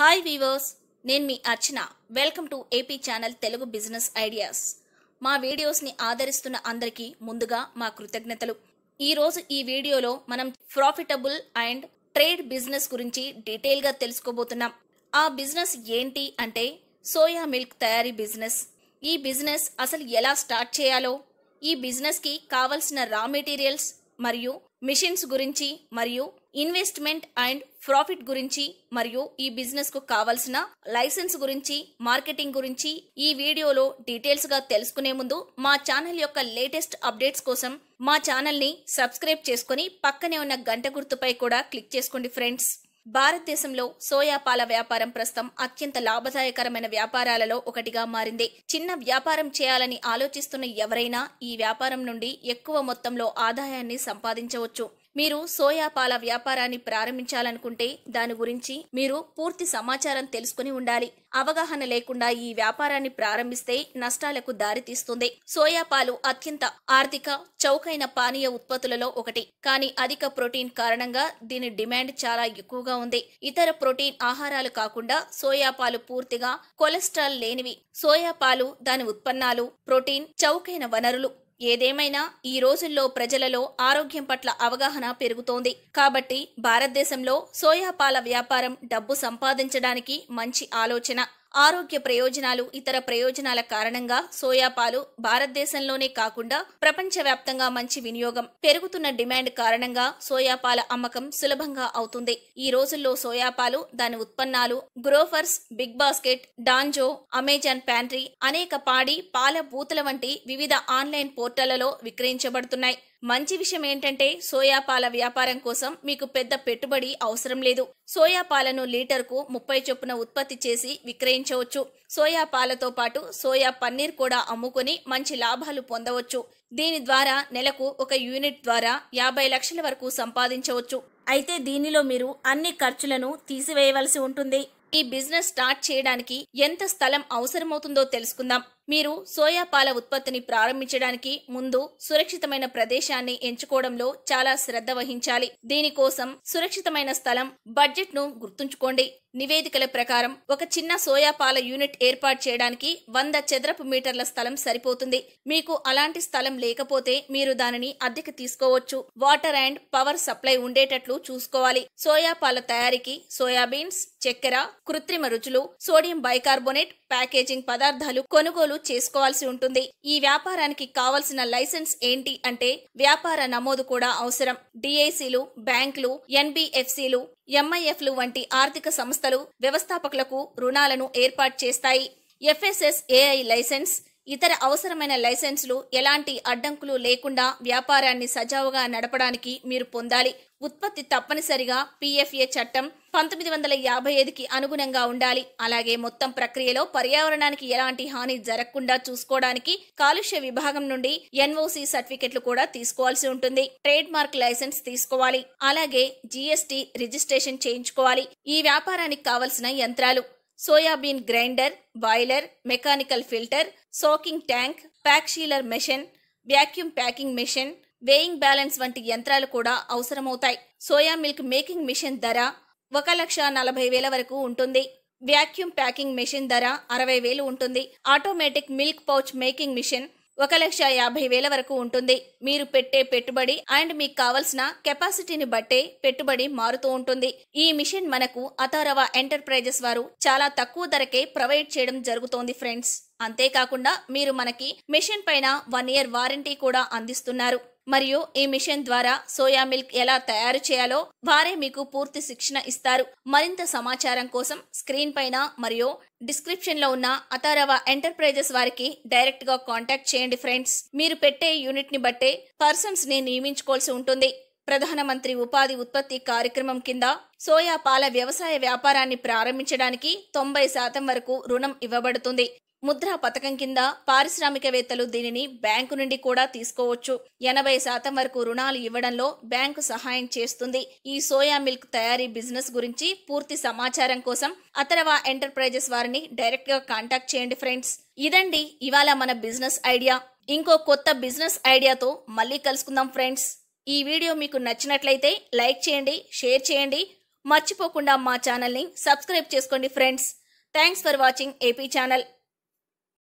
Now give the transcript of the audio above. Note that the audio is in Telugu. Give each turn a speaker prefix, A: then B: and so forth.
A: హాయ్ వీవర్స్ నేను మీ Archana welcome to AP channel Telugu business ideas మా వీడియోస్ని ఆదరిస్తున్న అందరికీ ముందుగా మా కృతజ్ఞతలు ఈరోజు ఈ వీడియోలో మనం ప్రాఫిటబుల్ అండ్ ట్రేడ్ బిజినెస్ గురించి డీటెయిల్గా తెలుసుకోబోతున్నాం ఆ బిజినెస్ ఏంటి అంటే సోయా మిల్క్ తయారీ బిజినెస్ ఈ బిజినెస్ అసలు ఎలా స్టార్ట్ చేయాలో ఈ బిజినెస్కి కావలసిన రా మెటీరియల్స్ మరియు మిషన్స్ గురించి మరియు ఇన్వెస్ట్మెంట్ అండ్ ప్రాఫిట్ గురించి మరియు ఈ బిజినెస్ కు కావలసిన లైసెన్స్ గురించి మార్కెటింగ్ గురించి ఈ వీడియోలో డీటెయిల్స్ గా తెలుసుకునే ముందు మా ఛానల్ యొక్క లేటెస్ట్ అప్డేట్స్ కోసం మా ఛానల్ ని సబ్స్క్రైబ్ చేసుకుని పక్కనే ఉన్న గంట గుర్తుపై కూడా క్లిక్ చేసుకోండి ఫ్రెండ్స్ భారతదేశంలో సోయా పాల వ్యాపారం ప్రస్తుతం అత్యంత లాభదాయకరమైన వ్యాపారాలలో ఒకటిగా మారింది చిన్న వ్యాపారం చేయాలని ఆలోచిస్తున్న ఎవరైనా ఈ వ్యాపారం నుండి ఎక్కువ మొత్తంలో ఆదాయాన్ని సంపాదించవచ్చు మీరు సోయా పాల వ్యాపారాన్ని ప్రారంభించాలనుకుంటే దాని గురించి మీరు పూర్తి సమాచారం తెలుసుకుని ఉండాలి అవగాహన లేకుండా ఈ వ్యాపారాన్ని ప్రారంభిస్తే నష్టాలకు దారితీస్తుంది సోయా పాలు అత్యంత ఆర్థిక చౌకైన పానీయ ఉత్పత్తులలో ఒకటి కానీ అధిక ప్రోటీన్ కారణంగా దీని డిమాండ్ చాలా ఎక్కువగా ఉంది ఇతర ప్రోటీన్ ఆహారాలు కాకుండా సోయా పాలు పూర్తిగా కొలెస్ట్రాల్ లేనివి సోయా పాలు దాని ఉత్పన్నాలు ప్రోటీన్ చౌకైన వనరులు ఏదేమైనా ఈ రోజుల్లో ప్రజలలో ఆరోగ్యం పట్ల అవగాహన పెరుగుతోంది కాబట్టి భారతదేశంలో సోయా పాల వ్యాపారం డబ్బు సంపాదించడానికి మంచి ఆలోచన ఆరోగ్య ప్రయోజనాలు ఇతర ప్రయోజనాల కారణంగా సోయా పాలు భారతదేశంలోనే కాకుండా ప్రపంచవ్యాప్తంగా మంచి వినియోగం పెరుగుతున్న డిమాండ్ కారణంగా సోయా పాల అమ్మకం సులభంగా అవుతుంది ఈ రోజుల్లో సోయా పాలు దాని ఉత్పన్నాలు Grofers Big Basket Dunzo Amazon Pantry అనేక పాడి పాల బూతుల వంటి వివిధ ఆన్లైన్ పోర్టళ్లలో విక్రయించబడుతున్నాయి మంచి విషయం ఏంటంటే సోయా పాల వ్యాపారం కోసం మీకు పెద్ద పెట్టుబడి అవసరం లేదు సోయా పాలను లీటర్కు ముప్పై చొప్పున ఉత్పత్తి చేసి విక్రయించవచ్చు సోయా పాలతో పాటు సోయా పన్నీర్ కూడా అమ్ముకుని మంచి లాభాలు పొందవచ్చు దీని ద్వారా నెలకు ఒక యూనిట్ ద్వారా యాభై లక్షల వరకు సంపాదించవచ్చు అయితే దీనిలో మీరు అన్ని ఖర్చులను తీసివేయవలసి ఉంటుంది ఈ బిజినెస్ స్టార్ట్ చేయడానికి ఎంత స్థలం అవసరమవుతుందో తెలుసుకుందాం మీరు సోయా పాల ఉత్పత్తిని ప్రారంభించడానికి ముందు సురక్షితమైన ప్రదేశాన్ని ఎంచుకోవడంలో చాలా శ్రద్ధ వహించాలి దీనికోసం సురక్షితమైన స్థలం బడ్జెట్ను గుర్తుంచుకోండి నివేదికల ప్రకారం ఒక చిన్న సోయా పాల యూనిట్ ఏర్పాటు చేయడానికి వంద చదరపు మీటర్ల స్థలం సరిపోతుంది మీకు అలాంటి స్థలం లేకపోతే మీరు దానిని అద్దెకు తీసుకోవచ్చు వాటర్ అండ్ పవర్ సప్లై ఉండేటట్లు చూసుకోవాలి సోయా పాల తయారీకి సోయాబీన్స్ చక్కెర కృత్రిమ రుచులు సోడియం బైకార్బోనేట్ ప్యాకేజింగ్ పదార్థాలు కొనుగోలు చేసుకోవాల్సి ఉంటుంది ఈ వ్యాపారానికి కావలసిన లైసెన్స్ ఏంటి అంటే వ్యాపార నమోదు కూడా అవసరం డిఐసిలు బ్యాంకులు ఎన్బిఎఫ్సిలు ఎంఐఎఫ్లు వంటి ఆర్థిక సంస్థలు వ్యవస్థాపకులకు రుణాలను ఏర్పాటు చేస్తాయి ఎఫ్ఎస్ఎస్ఏఐ లైసెన్స్ ఇతర అవసరమైన లైసెన్సులు ఎలాంటి అడ్డంకులు లేకుండా వ్యాపారాన్ని సజావుగా నడపడానికి మీరు పొందాలి ఉత్పత్తి తప్పనిసరిగా పీఎఫ్ఏ చట్టం పంతొమ్మిది వందల యాభై ఐదుకి అనుగుణంగా ఉండాలి అలాగే మొత్తం ప్రక్రియలో పర్యావరణానికి ఎలాంటి హాని జరగకుండా చూసుకోవడానికి కాలుష్య విభాగం నుండి ఎన్ఓసి సర్టిఫికెట్లు కూడా తీసుకోవాల్సి ఉంటుంది ట్రేడ్ మార్క్ లైసెన్స్ తీసుకోవాలి అలాగే జీఎస్టీ రిజిస్ట్రేషన్ చేయించుకోవాలి ఈ వ్యాపారానికి కావలసిన యంత్రాలు soybean grinder boiler mechanical filter soaking tank pack sealer machine vacuum packing machine weighing balance వంటి యంత్రాలు కూడా అవసరమవుతాయి సోయా మిల్క్ మేకింగ్ మిషన్ ధర ఒక లక్ష నలభై వేల వరకు ఉంటుంది వ్యాక్యూమ్ ప్యాకింగ్ మెషిన్ ధర అరవై వేలు ఉంటుంది automatic milk pouch making machine ఒక లక్ష యాభై వేల వరకు ఉంటుంది మీరు పెట్టే పెట్టుబడి అండ్ మీకు కావలసిన కెపాసిటీని బట్టే పెట్టుబడి మారుతూ ఉంటుంది ఈ మిషన్ మనకు అతారవ ఎంటర్ప్రైజెస్ వారు చాలా తక్కువ ధరకే ప్రొవైడ్ చేయడం జరుగుతోంది ఫ్రెండ్స్ అంతేకాకుండా మీరు మనకి మిషన్ పైన వన్ ఇయర్ వారంటీ కూడా అందిస్తున్నారు మరియు ఈ మిషన్ ద్వారా సోయా మిల్క్ ఎలా తయారు చేయాలో వారే మీకు పూర్తి శిక్షణ ఇస్తారు మరింత సమాచారం కోసం స్క్రీన్ పైన మరియు డిస్క్రిప్షన్ లో ఉన్న అతారవ ఎంటర్ప్రైజెస్ వారికి డైరెక్ట్ గా కాంటాక్ట్ చేయండి ఫ్రెండ్స్ మీరు పెట్టే యూనిట్ ని బట్టే పర్సన్స్ ని నియమించుకోవాల్సి ఉంటుంది ప్రధానమంత్రి ఉపాధి ఉత్పత్తి కార్యక్రమం కింద సోయా పాల వ్యవసాయ వ్యాపారాన్ని ప్రారంభించడానికి తొంభై శాతం వరకు రుణం ఇవ్వబడుతుంది ముద్రా పథకం కింద పారిశ్రామికవేత్తలు దీనిని బ్యాంకు నుండి కూడా తీసుకోవచ్చు ఎనభై శాతం వరకు రుణాలు ఇవ్వడంలో బ్యాంకు సహాయం చేస్తుంది ఈ సోయా మిల్క్ తయారీ బిజినెస్ గురించి పూర్తి సమాచారం కోసం అతరవా ఎంటర్ప్రైజెస్ వారిని డైరెక్ట్ గా కాంటాక్ట్ చేయండి ఫ్రెండ్స్ ఇదండి ఇవాళ మన బిజినెస్ ఐడియా ఇంకో కొత్త బిజినెస్ ఐడియాతో మళ్ళీ కలుసుకుందాం ఫ్రెండ్స్ ఈ వీడియో మీకు నచ్చినట్లయితే లైక్ చేయండి షేర్ చేయండి మర్చిపోకుండా మా ఛానల్ని సబ్స్క్రైబ్ చేసుకోండి friends thanks for watching AP channel